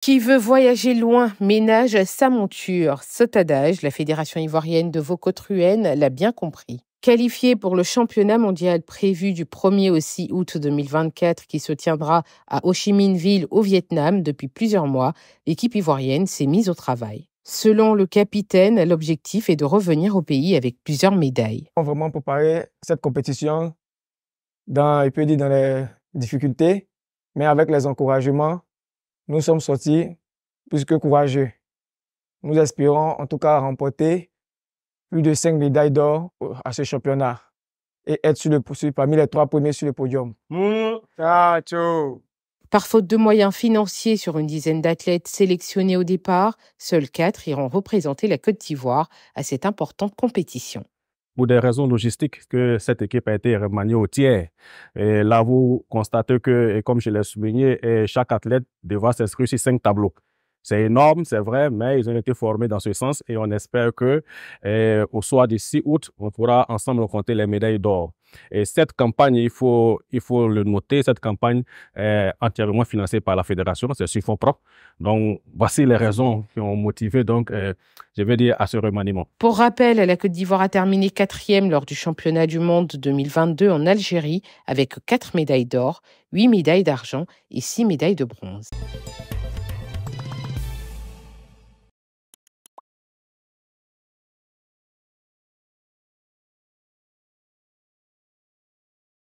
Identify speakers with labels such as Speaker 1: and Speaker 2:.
Speaker 1: Qui veut voyager loin ménage sa monture. Cet adage, la Fédération ivoirienne de Vocotruène l'a bien compris. Qualifiée pour le championnat mondial prévu du 1er au 6 août 2024 qui se tiendra à Ho Chi Minh Ville au Vietnam depuis plusieurs mois, l'équipe ivoirienne s'est mise au travail. Selon le capitaine, l'objectif est de revenir au pays avec plusieurs médailles. On vraiment préparé cette compétition dans,
Speaker 2: peut dire, dans les difficultés, mais avec les encouragements nous sommes sortis plus que courageux. Nous espérons en tout cas remporter plus de cinq médailles d'or à ce championnat et être sur parmi les trois premiers sur le podium.
Speaker 1: Par faute de moyens financiers sur une dizaine d'athlètes sélectionnés au départ, seuls quatre iront représenter la Côte d'Ivoire à cette importante compétition
Speaker 3: pour des raisons logistiques que cette équipe a été remaniée au tiers. Et là, vous constatez que, comme je l'ai souligné, chaque athlète devra s'inscrire sur cinq tableaux. C'est énorme, c'est vrai, mais ils ont été formés dans ce sens et on espère que eh, au soir du 6 août, on pourra ensemble compter les médailles d'or. Et cette campagne, il faut, il faut le noter, cette campagne est entièrement financée par la fédération, c'est sur fonds propres. Donc, voici les raisons qui ont motivé, donc, eh, je vais dire, à ce remaniement.
Speaker 1: Pour rappel, la Côte d'Ivoire a terminé quatrième lors du championnat du monde 2022 en Algérie avec quatre médailles d'or, huit médailles d'argent et six médailles de bronze.